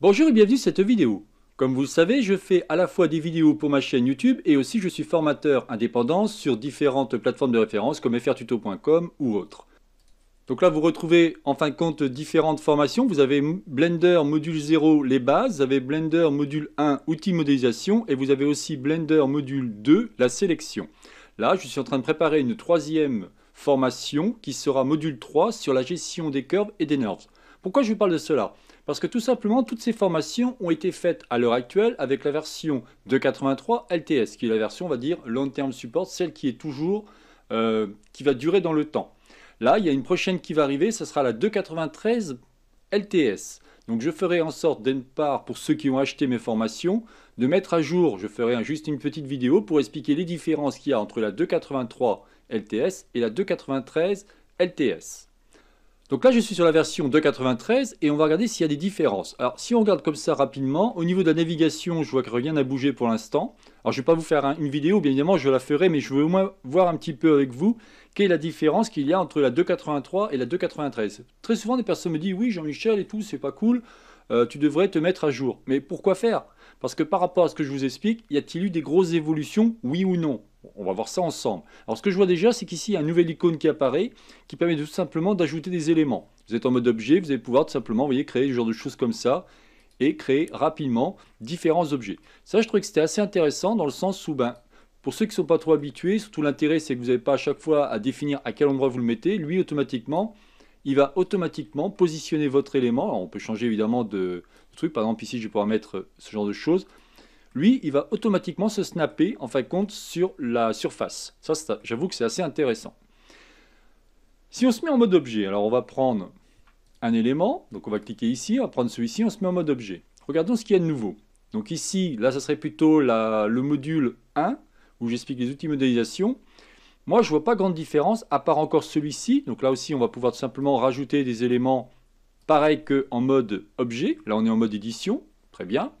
Bonjour et bienvenue à cette vidéo. Comme vous le savez, je fais à la fois des vidéos pour ma chaîne YouTube et aussi je suis formateur indépendant sur différentes plateformes de référence comme frtuto.com ou autres. Donc là, vous retrouvez en fin de compte différentes formations. Vous avez Blender Module 0, les bases, vous avez Blender Module 1, outils modélisation et vous avez aussi Blender Module 2, la sélection. Là, je suis en train de préparer une troisième formation qui sera Module 3 sur la gestion des curves et des nerves. Pourquoi je vous parle de cela parce que tout simplement, toutes ces formations ont été faites à l'heure actuelle avec la version 2.83 LTS, qui est la version, on va dire, long term support, celle qui est toujours, euh, qui va durer dans le temps. Là, il y a une prochaine qui va arriver, ce sera la 2.93 LTS. Donc je ferai en sorte d'une part pour ceux qui ont acheté mes formations de mettre à jour, je ferai juste une petite vidéo pour expliquer les différences qu'il y a entre la 2.83 LTS et la 2.93 LTS. Donc là, je suis sur la version 2.93 et on va regarder s'il y a des différences. Alors, si on regarde comme ça rapidement, au niveau de la navigation, je vois que rien n'a bougé pour l'instant. Alors, je ne vais pas vous faire une vidéo, bien évidemment, je la ferai, mais je veux au moins voir un petit peu avec vous quelle est la différence qu'il y a entre la 2.83 et la 2.93. Très souvent, des personnes me disent « Oui, Jean-Michel et tout, c'est pas cool, euh, tu devrais te mettre à jour. » Mais pourquoi faire Parce que par rapport à ce que je vous explique, y a-t-il eu des grosses évolutions, oui ou non on va voir ça ensemble. Alors ce que je vois déjà, c'est qu'ici, il y a une nouvelle icône qui apparaît, qui permet tout simplement d'ajouter des éléments. Vous êtes en mode objet, vous allez pouvoir tout simplement, voyez, créer ce genre de choses comme ça, et créer rapidement différents objets. Ça, je trouvais que c'était assez intéressant dans le sens où, ben, pour ceux qui ne sont pas trop habitués, surtout l'intérêt, c'est que vous n'avez pas à chaque fois à définir à quel endroit vous le mettez. Lui, automatiquement, il va automatiquement positionner votre élément. on peut changer évidemment de, de truc. Par exemple, ici, je vais pouvoir mettre ce genre de choses lui, il va automatiquement se snapper en fin de compte sur la surface. Ça, j'avoue que c'est assez intéressant. Si on se met en mode objet, alors on va prendre un élément, donc on va cliquer ici, on va prendre celui-ci, on se met en mode objet. Regardons ce qu'il y a de nouveau. Donc ici, là, ça serait plutôt le module 1, où j'explique les outils modélisation. Moi, je ne vois pas grande différence, à part encore celui-ci. Donc là aussi, on va pouvoir tout simplement rajouter des éléments pareils qu'en mode objet. Là, on est en mode édition, très bien.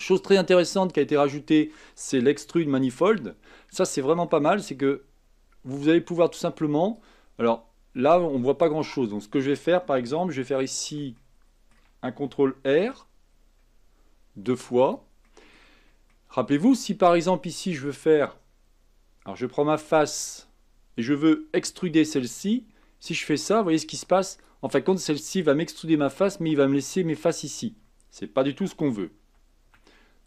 Chose très intéressante qui a été rajoutée, c'est l'extrude manifold. Ça, c'est vraiment pas mal, c'est que vous allez pouvoir tout simplement... Alors là, on ne voit pas grand-chose. Donc ce que je vais faire, par exemple, je vais faire ici un contrôle R, deux fois. Rappelez-vous, si par exemple ici, je veux faire... Alors je prends ma face et je veux extruder celle-ci. Si je fais ça, vous voyez ce qui se passe En fin de compte, celle-ci va m'extruder ma face, mais il va me laisser mes faces ici. Ce n'est pas du tout ce qu'on veut.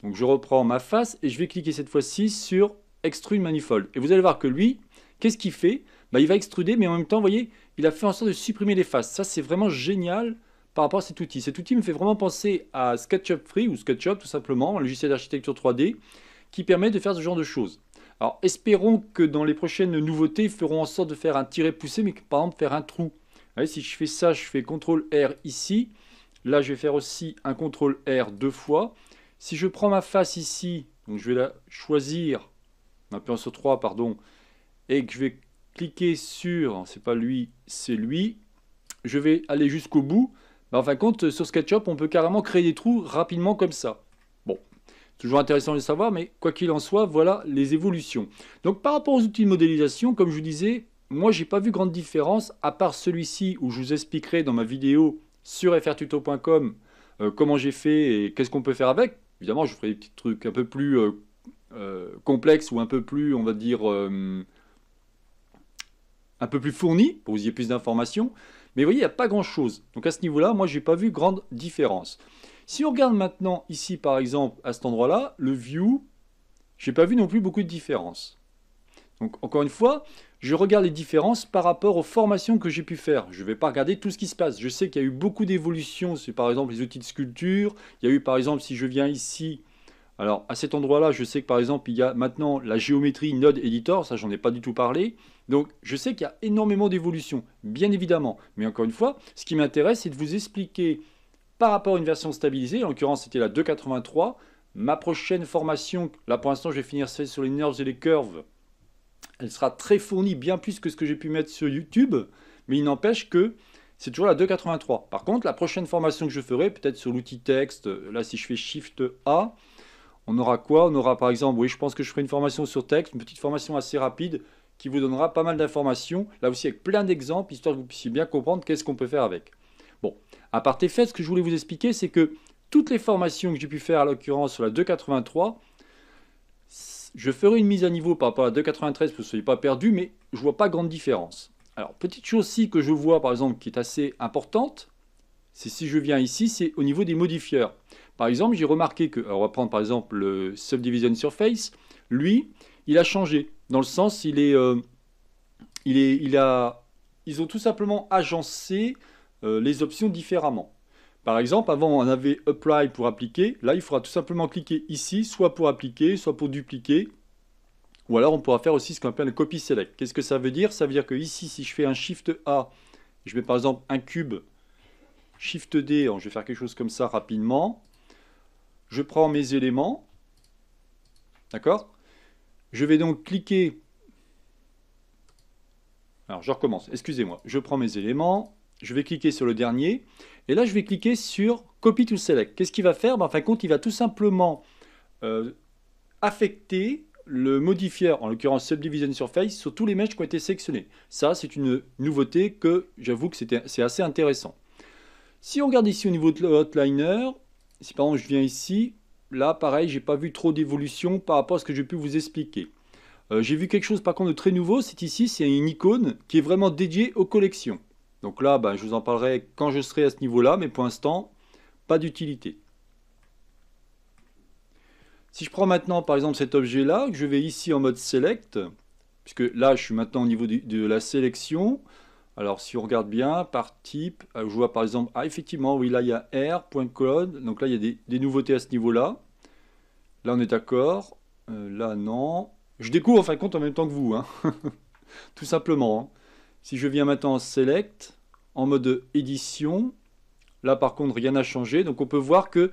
Donc je reprends ma face et je vais cliquer cette fois-ci sur Extrude Manifold. Et vous allez voir que lui, qu'est-ce qu'il fait bah, Il va extruder, mais en même temps, vous voyez, il a fait en sorte de supprimer les faces. Ça, c'est vraiment génial par rapport à cet outil. Cet outil me fait vraiment penser à SketchUp Free ou SketchUp tout simplement, un logiciel d'architecture 3D qui permet de faire ce genre de choses. Alors espérons que dans les prochaines nouveautés, ils feront en sorte de faire un tirer-pousser, mais par exemple faire un trou. si je fais ça, je fais CTRL R ici. Là, je vais faire aussi un CTRL R deux fois. Si je prends ma face ici, donc je vais la choisir ma appuyant sur 3, pardon, et que je vais cliquer sur, c'est pas lui, c'est lui, je vais aller jusqu'au bout, ben, en fin de compte, sur SketchUp, on peut carrément créer des trous rapidement comme ça. Bon, toujours intéressant de savoir, mais quoi qu'il en soit, voilà les évolutions. Donc par rapport aux outils de modélisation, comme je vous disais, moi, je n'ai pas vu grande différence, à part celui-ci où je vous expliquerai dans ma vidéo sur frtuto.com euh, comment j'ai fait et qu'est-ce qu'on peut faire avec. Évidemment, je ferai des petits trucs un peu plus euh, euh, complexes ou un peu plus, on va dire, euh, un peu plus fournis pour vous ayez plus d'informations. Mais vous voyez, il n'y a pas grand-chose. Donc à ce niveau-là, moi, je n'ai pas vu grande différence. Si on regarde maintenant ici, par exemple, à cet endroit-là, le view, je n'ai pas vu non plus beaucoup de différence. Donc encore une fois, je regarde les différences par rapport aux formations que j'ai pu faire. Je ne vais pas regarder tout ce qui se passe. Je sais qu'il y a eu beaucoup d'évolutions. C'est par exemple les outils de sculpture. Il y a eu par exemple, si je viens ici, alors à cet endroit-là, je sais que par exemple, il y a maintenant la géométrie Node Editor. Ça, j'en ai pas du tout parlé. Donc, je sais qu'il y a énormément d'évolutions, bien évidemment. Mais encore une fois, ce qui m'intéresse, c'est de vous expliquer par rapport à une version stabilisée, en l'occurrence c'était la 2.83, ma prochaine formation, là pour l'instant je vais finir celle sur les nerfs et les curves, elle sera très fournie, bien plus que ce que j'ai pu mettre sur YouTube, mais il n'empêche que c'est toujours la 2.83. Par contre, la prochaine formation que je ferai, peut-être sur l'outil texte, là si je fais Shift A, on aura quoi On aura par exemple, oui, je pense que je ferai une formation sur texte, une petite formation assez rapide qui vous donnera pas mal d'informations, là aussi avec plein d'exemples, histoire que vous puissiez bien comprendre qu'est-ce qu'on peut faire avec. Bon, à part tes faits, ce que je voulais vous expliquer, c'est que toutes les formations que j'ai pu faire, à l'occurrence sur la 2.83, je ferai une mise à niveau par rapport à 2.93 pour que soyez pas perdu, mais je vois pas grande différence. Alors, petite chose aussi que je vois, par exemple, qui est assez importante, c'est si je viens ici, c'est au niveau des modifieurs. Par exemple, j'ai remarqué que, on va prendre par exemple le Subdivision Surface, lui, il a changé, dans le sens, il est, euh, il est, a, ils ont tout simplement agencé euh, les options différemment. Par exemple, avant, on avait Apply pour appliquer. Là, il faudra tout simplement cliquer ici, soit pour appliquer, soit pour dupliquer. Ou alors, on pourra faire aussi ce qu'on appelle un copy select. Qu'est-ce que ça veut dire Ça veut dire que ici, si je fais un Shift A, je mets par exemple un cube, Shift D, je vais faire quelque chose comme ça rapidement. Je prends mes éléments. D'accord Je vais donc cliquer. Alors, je recommence. Excusez-moi. Je prends mes éléments. Je vais cliquer sur le dernier. Et là, je vais cliquer sur Copy to Select. Qu'est-ce qu'il va faire ben, En fin de compte, il va tout simplement euh, affecter le modifier, en l'occurrence Subdivision Surface, sur tous les mèches qui ont été sélectionnés. Ça, c'est une nouveauté que j'avoue que c'est assez intéressant. Si on regarde ici au niveau de l'Outliner, si par exemple je viens ici, là, pareil, n'ai pas vu trop d'évolution par rapport à ce que j'ai pu vous expliquer. Euh, j'ai vu quelque chose par contre de très nouveau, c'est ici, c'est une icône qui est vraiment dédiée aux collections. Donc là, ben, je vous en parlerai quand je serai à ce niveau-là, mais pour l'instant, pas d'utilité. Si je prends maintenant par exemple cet objet-là, que je vais ici en mode Select, puisque là je suis maintenant au niveau de, la sélection, alors si on regarde bien, par type, euh, je vois par exemple, ah effectivement, oui là il y a R, point donc là il y a des, nouveautés à ce niveau-là. Là on est d'accord, euh, là non. Je découvre en fin de compte en même temps que vous, hein. tout simplement. Hein. Si je viens maintenant en Select, en mode édition, là par contre rien n'a changé. Donc on peut voir que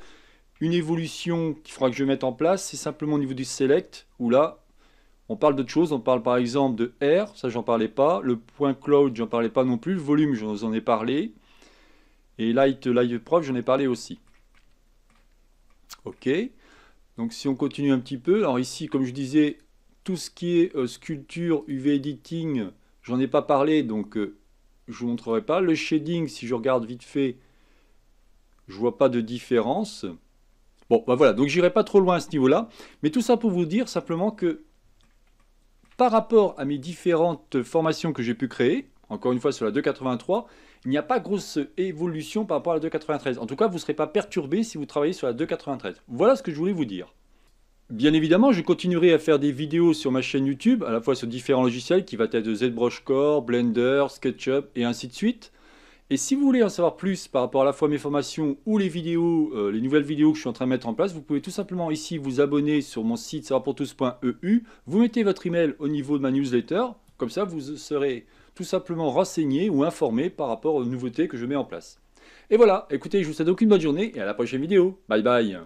une évolution qu'il faudra que je mette en place, c'est simplement au niveau du Select, où là on parle d'autres choses. On parle par exemple de R, ça j'en parlais pas. Le point cloud, j'en parlais pas non plus. Le volume, j'en ai parlé. Et Light, Live Prof, j'en ai parlé aussi. Ok. Donc si on continue un petit peu, alors ici, comme je disais, tout ce qui est euh, sculpture, UV editing, J'en ai pas parlé, donc euh, je vous montrerai pas. Le shading, si je regarde vite fait, je vois pas de différence. Bon, bah voilà, donc j'irai pas trop loin à ce niveau-là. Mais tout ça pour vous dire simplement que par rapport à mes différentes formations que j'ai pu créer, encore une fois sur la 2.83, il n'y a pas grosse évolution par rapport à la 2.93. En tout cas, vous ne serez pas perturbé si vous travaillez sur la 2.93. Voilà ce que je voulais vous dire. Bien évidemment, je continuerai à faire des vidéos sur ma chaîne YouTube, à la fois sur différents logiciels qui va être ZBrush Core, Blender, SketchUp et ainsi de suite. Et si vous voulez en savoir plus par rapport à la fois mes formations ou les vidéos, euh, les nouvelles vidéos que je suis en train de mettre en place, vous pouvez tout simplement ici vous abonner sur mon site savoirpourtous.eu. Vous mettez votre email au niveau de ma newsletter, comme ça vous serez tout simplement renseigné ou informé par rapport aux nouveautés que je mets en place. Et voilà, écoutez, je vous souhaite donc une bonne journée et à la prochaine vidéo. Bye bye